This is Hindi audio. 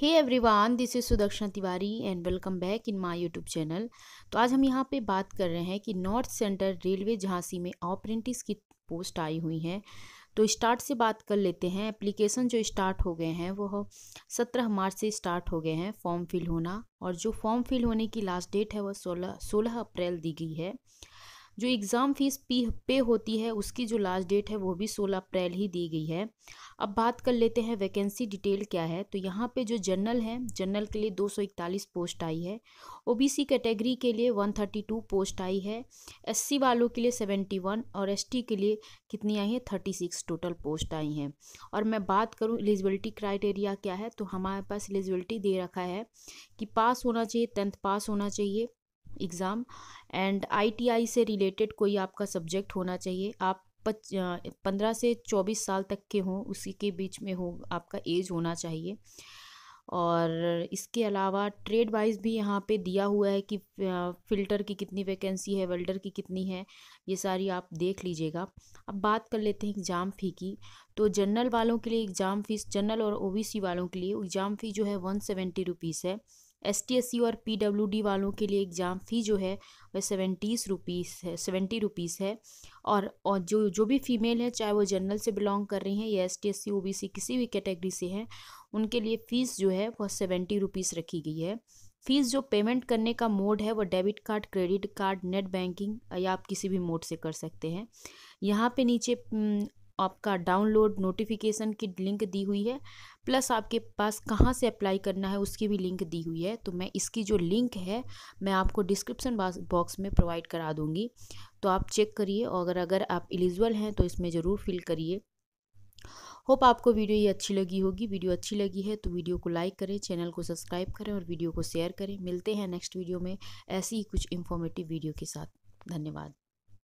hey everyone this is Sudakshina Tiwari and welcome back in my YouTube channel तो आज हम यहाँ पे बात कर रहे हैं कि नॉर्थ सेंट्रल रेलवे झांसी में ऑपरेंटिस की पोस्ट आई हुई हैं तो स्टार्ट से बात कर लेते हैं एप्लीकेशन जो स्टार्ट हो गए हैं वो सत्रह मार्च से स्टार्ट हो गए हैं फॉर्म फिल होना और जो फॉर्म फिल होने की लास्ट डेट है वह सोलह सोलह अप्रैल दी गई है जो एग्ज़ाम फ़ीस पी पे होती है उसकी जो लास्ट डेट है वो भी सोलह अप्रैल ही दी गई है अब बात कर लेते हैं वैकेंसी डिटेल क्या है तो यहाँ पे जो जनरल है जनरल के लिए 241 पोस्ट आई है ओबीसी कैटेगरी के लिए 132 पोस्ट आई है एससी वालों के लिए 71 और एसटी के लिए कितनी आई है सिक्स टोटल पोस्ट आई हैं और मैं बात करूँ एलिजिबिलिटी क्राइटेरिया क्या है तो हमारे पास एलिजिबिलिटी दे रखा है कि पास होना चाहिए टेंथ पास होना चाहिए एग्ज़ाम एंड आईटीआई से रिलेटेड कोई आपका सब्जेक्ट होना चाहिए आप पंद्रह से चौबीस साल तक के हों उसी के बीच में हो आपका एज होना चाहिए और इसके अलावा ट्रेड वाइज भी यहाँ पे दिया हुआ है कि फ़िल्टर की कितनी वैकेंसी है वेल्डर की कितनी है ये सारी आप देख लीजिएगा अब बात कर लेते हैं एग्ज़ाम फ़ी की तो जनरल वालों के लिए एग्ज़ाम फ़ीस जनरल और ओबीसी वालों के लिए एग्ज़ाम फ़ी जो है वन सेवेंटी रुपीज़ है एस टी एस सी और पी डब्ल्यू डी वालों के लिए एग्ज़ाम फ़ी जो है वह सेवेंटीस रुपीस है सेवेंटी रुपीस है और, और जो जो भी फीमेल है चाहे वो जनरल से बिलोंग कर रही हैं या S T S C O B C किसी भी कैटेगरी से हैं उनके लिए फ़ीस जो है वह सेवेंटी रुपीस रखी गई है फ़ीस जो पेमेंट करने का मोड है वो debit card credit card net banking या आप किसी भी मोड से कर सकते हैं यहाँ पे नीचे आपका डाउनलोड नोटिफिकेशन की लिंक दी हुई है प्लस आपके पास कहाँ से अप्लाई करना है उसकी भी लिंक दी हुई है तो मैं इसकी जो लिंक है मैं आपको डिस्क्रिप्सन बॉक्स में प्रोवाइड करा दूँगी तो आप चेक करिए और अगर अगर आप एलिजिबल हैं तो इसमें ज़रूर फिल करिए होप आपको वीडियो ये अच्छी लगी होगी वीडियो अच्छी लगी है तो वीडियो को लाइक करें चैनल को सब्सक्राइब करें और वीडियो को शेयर करें मिलते हैं नेक्स्ट वीडियो में ऐसी ही कुछ इन्फॉर्मेटिव वीडियो के साथ धन्यवाद